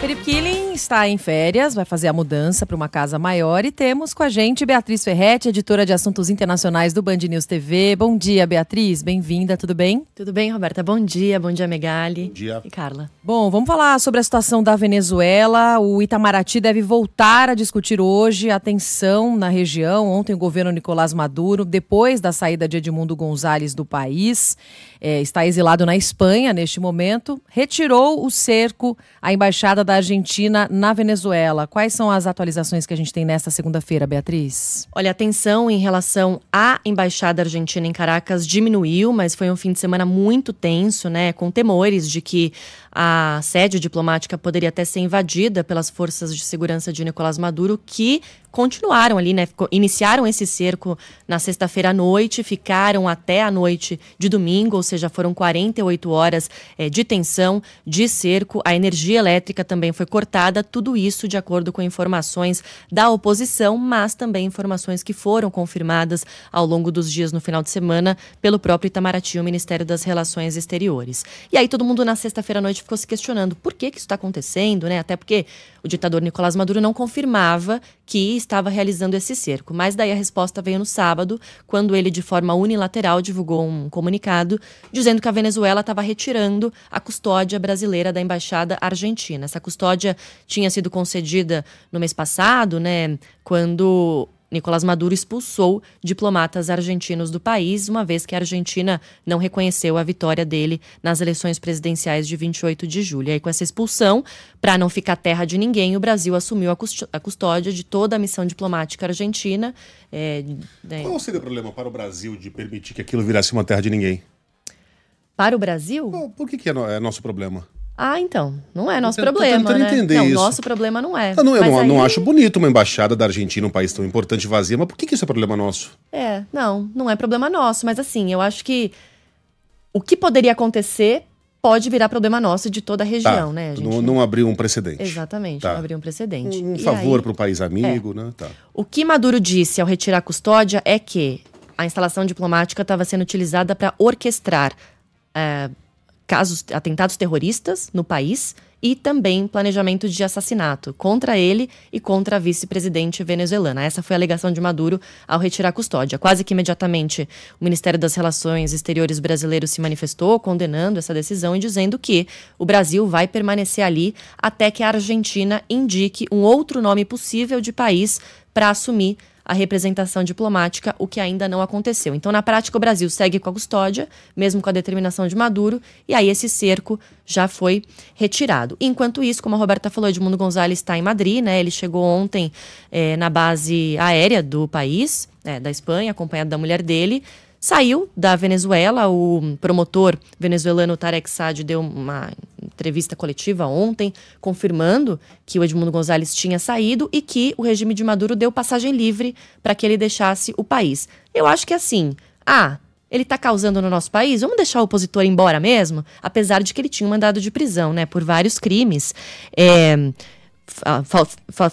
Felipe Killing está em férias, vai fazer a mudança para uma casa maior e temos com a gente Beatriz Ferretti, editora de assuntos internacionais do Band News TV. Bom dia, Beatriz, bem-vinda, tudo bem? Tudo bem, Roberta, bom dia, bom dia, Megali. Bom dia. E Carla. Bom, vamos falar sobre a situação da Venezuela. O Itamaraty deve voltar a discutir hoje a tensão na região. Ontem o governo Nicolás Maduro, depois da saída de Edmundo Gonzalez do país, é, está exilado na Espanha neste momento, retirou o cerco à embaixada da Argentina na Venezuela. Quais são as atualizações que a gente tem nesta segunda-feira, Beatriz? Olha, a tensão em relação à embaixada argentina em Caracas diminuiu, mas foi um fim de semana muito tenso, né? Com temores de que a sede diplomática poderia até ser invadida pelas forças de segurança de Nicolás Maduro, que continuaram ali, né? Iniciaram esse cerco na sexta-feira à noite, ficaram até a noite de domingo, ou seja, foram 48 horas é, de tensão, de cerco. A energia elétrica também foi cortada, tudo isso de acordo com informações da oposição, mas também informações que foram confirmadas ao longo dos dias no final de semana pelo próprio Itamaraty, o Ministério das Relações Exteriores. E aí todo mundo na sexta-feira à noite ficou se questionando por que, que isso está acontecendo, né? Até porque o ditador Nicolás Maduro não confirmava que estava realizando esse cerco. Mas daí a resposta veio no sábado, quando ele, de forma unilateral, divulgou um comunicado dizendo que a Venezuela estava retirando a custódia brasileira da embaixada argentina. Essa custódia tinha sido concedida no mês passado, né? Quando Nicolás Maduro expulsou diplomatas argentinos do país, uma vez que a Argentina não reconheceu a vitória dele nas eleições presidenciais de 28 de julho. E aí, com essa expulsão, para não ficar terra de ninguém, o Brasil assumiu a, custódia de toda a missão diplomática argentina. É, né. Qual seria o problema para o Brasil de permitir que aquilo virasse uma terra de ninguém? Para o Brasil? Por que, que é, é nosso problema? Ah, então, não é nosso eu problema, né? Entender não, o nosso problema não é. Eu ah, não, eu é não, aí... não, acho bonito uma embaixada da Argentina, um país tão importante, vazia, mas por que, que isso é problema nosso? É, não, não é problema nosso, mas assim, eu acho que o que poderia acontecer pode virar problema nosso de toda a tá, região, tá. né? A gente... não, não abriu um precedente. Exatamente, tá. não abriu um precedente. Um, um favor aí... para o país amigo, é. né? Tá. O que Maduro disse ao retirar a custódia é que a instalação diplomática estava sendo utilizada para orquestrar é, casos, atentados terroristas no país e também planejamento de assassinato contra ele e contra a vice-presidente venezuelana. Essa foi a alegação de Maduro ao retirar a custódia. Quase que imediatamente, o Ministério das Relações Exteriores brasileiro se manifestou condenando essa decisão e dizendo que o Brasil vai permanecer ali até que a Argentina indique um outro nome possível de país para assumir a representação diplomática, o que ainda não aconteceu. Então, na prática, o Brasil segue com a custódia, mesmo com a determinação de Maduro, e aí esse cerco já foi retirado. Enquanto isso, como a Roberta falou, Edmundo Gonzalez está em Madrid, né? Ele chegou ontem é, na base aérea do país, eh, da Espanha, acompanhado da mulher dele saiu da Venezuela. O promotor venezuelano Tarek Saad deu uma entrevista coletiva ontem confirmando que o Edmundo Gonzalez tinha saído e que o regime de Maduro deu passagem livre para que ele deixasse o país. Eu acho que assim, ah, ele está causando no nosso país? Vamos deixar o opositor embora mesmo? Apesar de que ele tinha um mandado de prisão, né? Por vários crimes. É,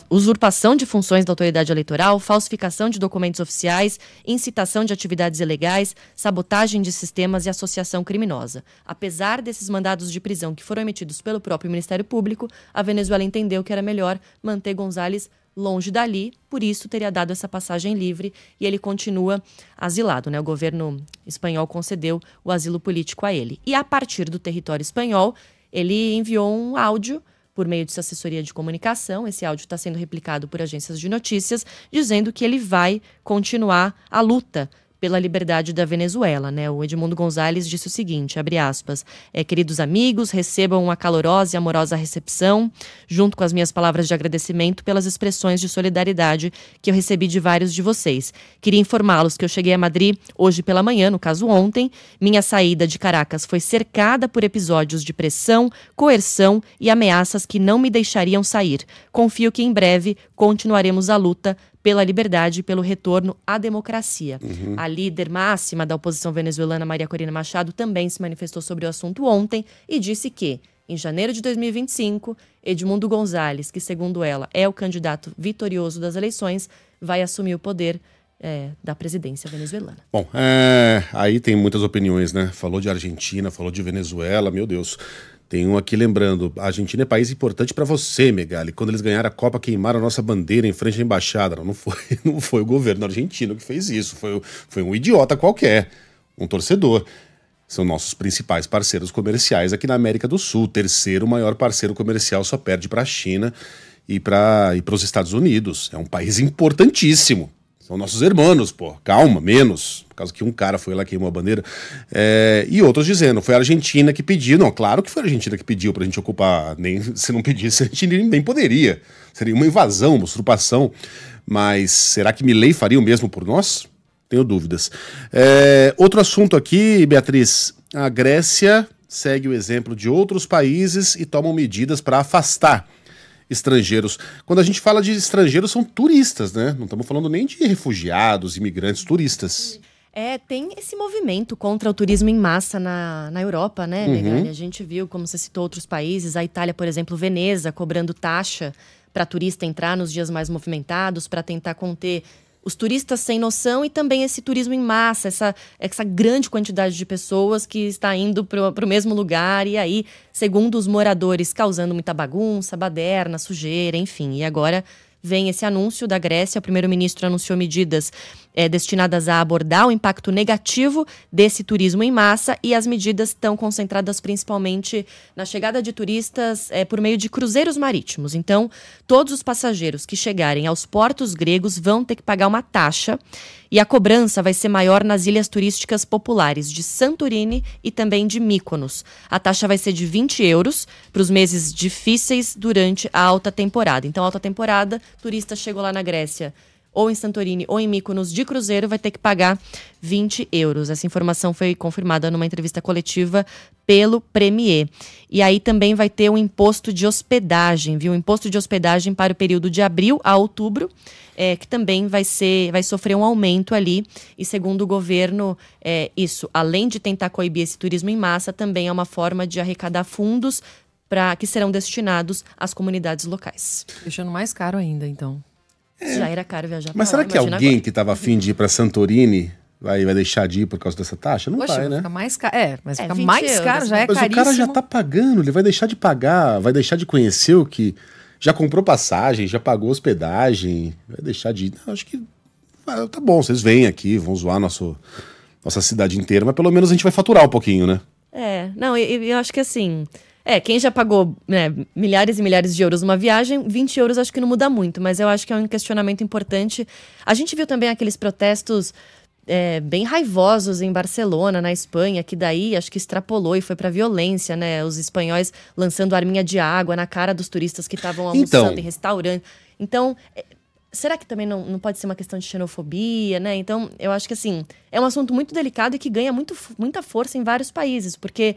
usurpação de funções da autoridade eleitoral, falsificação de documentos oficiais, incitação de atividades ilegais, sabotagem de sistemas e associação criminosa. Apesar desses mandados de prisão que foram emitidos pelo próprio Ministério Público, a Venezuela entendeu que era melhor manter Gonzales longe dali, por isso teria dado essa passagem livre e ele continua asilado, né? O governo espanhol concedeu o asilo político a ele. E a partir do território espanhol, ele enviou um áudio por meio de sua assessoria de comunicação. Esse áudio está sendo replicado por agências de notícias, dizendo que ele vai continuar a luta pela liberdade da Venezuela. Né? O Edmundo Gonzalez disse o seguinte, abre aspas, é, queridos amigos, recebam uma calorosa e amorosa recepção, junto com as minhas palavras de agradecimento pelas expressões de solidariedade que eu recebi de vários de vocês. Queria informá-los que eu cheguei a Madrid hoje pela manhã, no caso ontem, minha saída de Caracas foi cercada por episódios de pressão, coerção e ameaças que não me deixariam sair. Confio que em breve continuaremos a luta pela liberdade e pelo retorno à democracia. Uhum. A líder máxima da oposição venezuelana, Maria Corina Machado, também se manifestou sobre o assunto ontem e disse que, em janeiro de 2025, Edmundo Gonzalez, que segundo ela é o candidato vitorioso das eleições, vai assumir o poder. É, da presidência venezuelana. Bom, é, aí tem muitas opiniões, né? Falou de Argentina, falou de Venezuela, meu Deus. Tem um aqui lembrando: a Argentina é país importante para você, Megali. Quando eles ganharam a Copa, queimaram a nossa bandeira em frente à embaixada. Não, não foi, não foi o governo argentino que fez isso. Foi, foi um idiota qualquer, um torcedor. São nossos principais parceiros comerciais aqui na América do Sul. Terceiro maior parceiro comercial só perde para a China e para os Estados Unidos. É um país importantíssimo. São nossos irmãos, pô. Calma, menos. Por causa que um cara foi lá e queimou a bandeira. É, e outros dizendo, foi a Argentina que pediu. Não, claro que foi a Argentina que pediu pra gente ocupar. Nem, se não pedisse, a Argentina nem poderia. Seria uma invasão, uma usurpação. Mas será que Milley faria o mesmo por nós? Tenho dúvidas. É, outro assunto aqui, Beatriz. A Grécia segue o exemplo de outros países e tomam medidas para afastar estrangeiros. Quando a gente fala de estrangeiros, são turistas, né? Não estamos falando nem de refugiados, imigrantes, turistas. É, tem esse movimento contra o turismo em massa na, na Europa, né, uhum. A gente viu, como você citou, outros países, a Itália, por exemplo, Veneza, cobrando taxa para turista entrar nos dias mais movimentados, para tentar conter os turistas sem noção e também esse turismo em massa, essa, essa grande quantidade de pessoas que está indo para o mesmo lugar e aí, segundo os moradores, causando muita bagunça, baderna, sujeira, enfim. E agora vem esse anúncio da Grécia, o primeiro-ministro anunciou medidas é, destinadas a abordar o impacto negativo desse turismo em massa e as medidas estão concentradas principalmente na chegada de turistas é, por meio de cruzeiros marítimos. Então, todos os passageiros que chegarem aos portos gregos vão ter que pagar uma taxa e a cobrança vai ser maior nas ilhas turísticas populares de Santorini e também de Mykonos. A taxa vai ser de 20 euros para os meses difíceis durante a alta temporada. Então, alta temporada, turista chegou lá na Grécia ou em Santorini ou em Mykonos de cruzeiro vai ter que pagar 20 euros. Essa informação foi confirmada numa entrevista coletiva pelo Premier. E aí também vai ter um imposto de hospedagem, viu? imposto de hospedagem para o período de abril a outubro, é, que também vai ser, vai sofrer um aumento ali. E segundo o governo, é, isso, além de tentar coibir esse turismo em massa, também é uma forma de arrecadar fundos para que serão destinados às comunidades locais. Deixando mais caro ainda, então. É. Já era caro viajar Mas será lá, que alguém agora. que estava afim de ir para Santorini vai, vai deixar de ir por causa dessa taxa? Não Poxa, vai, né? Fica mais caro. É, mas é, mais euros, caro, já né? é caríssimo. Mas o cara já está pagando, ele vai deixar de pagar, vai deixar de conhecer o que... Já comprou passagem, já pagou hospedagem, vai deixar de ir. Não, acho que ah, tá bom, vocês vêm aqui, vão zoar nosso, nossa cidade inteira, mas pelo menos a gente vai faturar um pouquinho, né? É, não, eu, eu acho que assim... É, quem já pagou né, milhares e milhares de euros numa viagem, 20 euros acho que não muda muito, mas eu acho que é um questionamento importante. A gente viu também aqueles protestos é, bem raivosos em Barcelona, na Espanha, que daí acho que extrapolou e foi para violência, né? Os espanhóis lançando arminha de água na cara dos turistas que estavam almoçando então... em restaurante. Então, é, será que também não, não pode ser uma questão de xenofobia, né? Então, eu acho que assim, é um assunto muito delicado e que ganha muito, muita força em vários países, porque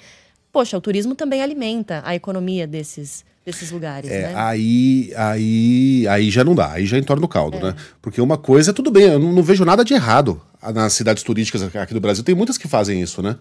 poxa, o turismo também alimenta a economia desses desses lugares, é, né? Aí, aí, aí já não dá, aí já entorna o caldo, é. né? Porque uma coisa, tudo bem, eu não, não vejo nada de errado nas cidades turísticas aqui do Brasil. Tem muitas que fazem isso, né?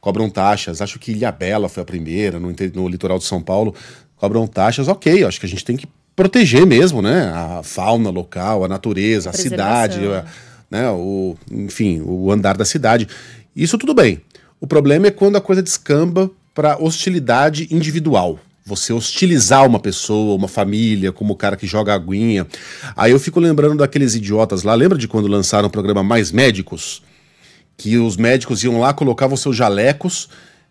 Cobram taxas. Acho que Ilhabela foi a primeira, no, no litoral de São Paulo. Cobram taxas, ok. Acho que a gente tem que proteger mesmo, né? A fauna local, a natureza, a, a cidade, a, né? O, enfim, o andar da cidade. Isso tudo bem. O problema é quando a coisa descamba para hostilidade individual. Você hostilizar uma pessoa, uma família, como o cara que joga aguinha. Aí eu fico lembrando daqueles idiotas lá. Lembra de quando lançaram o programa Mais Médicos? Que os médicos iam lá, colocavam seus jalecos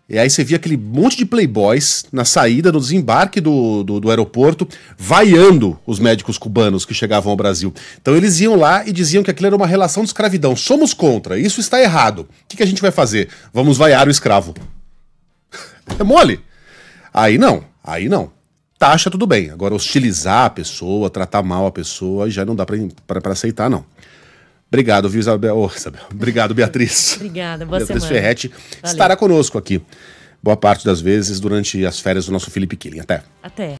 e aí você via aquele monte de playboys na saída no desembarque do, do, do, aeroporto, vaiando os médicos cubanos que chegavam ao Brasil. Então eles iam lá e diziam que aquilo era uma relação de escravidão. Somos contra, isso está errado. O que, que a gente vai fazer? Vamos vaiar o escravo. É mole. Aí não, aí não. Taxa tudo bem. Agora, hostilizar a pessoa, tratar mal a pessoa, já não dá para aceitar, não. Obrigado, viu, Isabel? Oh, Isabel. Obrigado, Beatriz. Obrigada, boa Beatriz semana. Ferretti Valeu. estará conosco aqui boa parte das vezes durante as férias do nosso Felipe Killing. Até. Até.